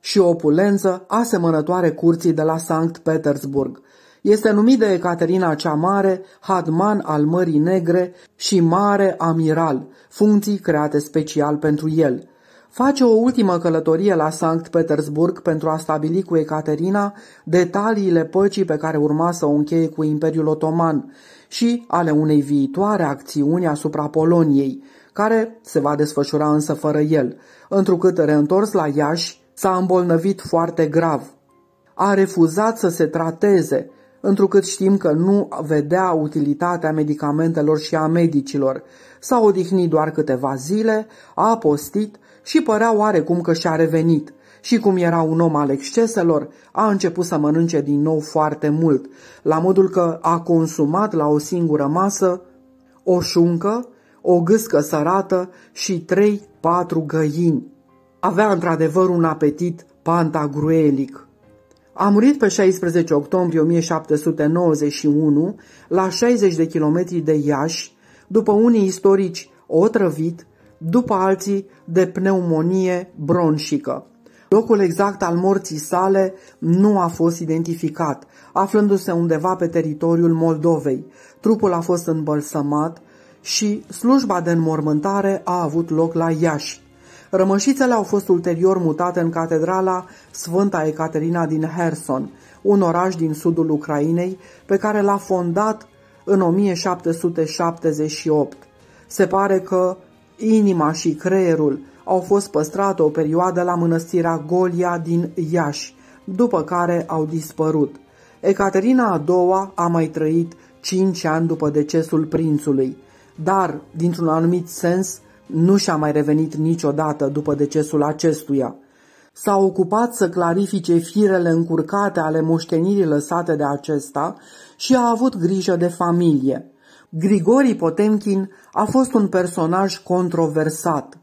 și opulență asemănătoare curții de la Sankt Petersburg. Este numit de Ecaterina cea Mare, Hadman al Mării Negre și Mare Amiral, funcții create special pentru el. Face o ultimă călătorie la Sankt Petersburg pentru a stabili cu Ecaterina detaliile păcii pe care urma să o încheie cu Imperiul Otoman și ale unei viitoare acțiuni asupra Poloniei – care se va desfășura însă fără el, întrucât reîntors la Iași s-a îmbolnăvit foarte grav. A refuzat să se trateze, întrucât știm că nu vedea utilitatea medicamentelor și a medicilor. S-a odihnit doar câteva zile, a apostit și părea oarecum că și-a revenit. Și cum era un om al exceselor, a început să mănânce din nou foarte mult, la modul că a consumat la o singură masă o șuncă o gâscă sărată și trei, patru găini. Avea într-adevăr un apetit pantagruelic. A murit pe 16 octombrie 1791, la 60 de kilometri de Iași, după unii istorici otrăvit, după alții de pneumonie bronșică. Locul exact al morții sale nu a fost identificat, aflându-se undeva pe teritoriul Moldovei. Trupul a fost îmbălsămat și slujba de înmormântare a avut loc la Iași. Rămășițele au fost ulterior mutate în catedrala Sfânta Ecaterina din Herson, un oraș din sudul Ucrainei pe care l-a fondat în 1778. Se pare că inima și creierul au fost păstrate o perioadă la mănăstirea Golia din Iași, după care au dispărut. Ecaterina a doua a mai trăit cinci ani după decesul prințului dar, dintr-un anumit sens, nu și-a mai revenit niciodată după decesul acestuia. S-a ocupat să clarifice firele încurcate ale moștenirii lăsate de acesta și a avut grijă de familie. Grigori Potemkin a fost un personaj controversat.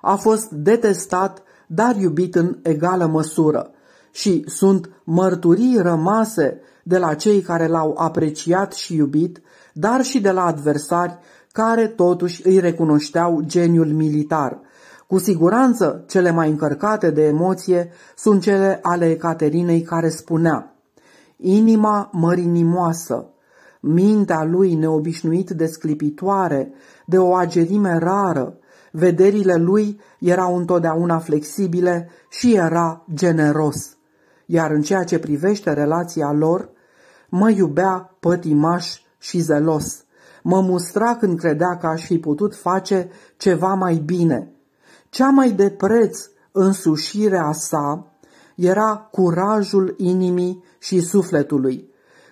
A fost detestat, dar iubit în egală măsură și sunt mărturii rămase de la cei care l-au apreciat și iubit, dar și de la adversari care totuși îi recunoșteau geniul militar. Cu siguranță, cele mai încărcate de emoție sunt cele ale Caterinei care spunea Inima mărinimoasă, mintea lui neobișnuit de sclipitoare, de o agerime rară, vederile lui erau întotdeauna flexibile și era generos. Iar în ceea ce privește relația lor, mă iubea pătimaș și zelos. Mă mustra când credea că aș fi putut face ceva mai bine. Cea mai de preț însușirea sa era curajul inimii și sufletului,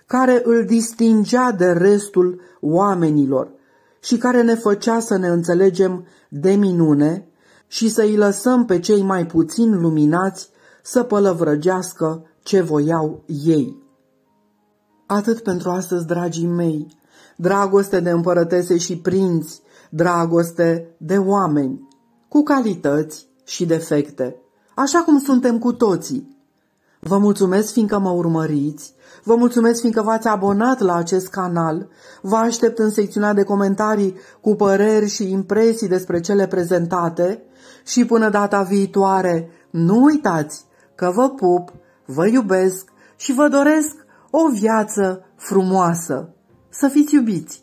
care îl distingea de restul oamenilor și care ne făcea să ne înțelegem de minune și să îi lăsăm pe cei mai puțin luminați să pălăvrăgească ce voiau ei. Atât pentru astăzi, dragii mei dragoste de împărătese și prinți, dragoste de oameni, cu calități și defecte, așa cum suntem cu toții. Vă mulțumesc fiindcă mă urmăriți, vă mulțumesc fiindcă v-ați abonat la acest canal, vă aștept în secțiunea de comentarii cu păreri și impresii despre cele prezentate și până data viitoare, nu uitați că vă pup, vă iubesc și vă doresc o viață frumoasă. Să fiți iubiți!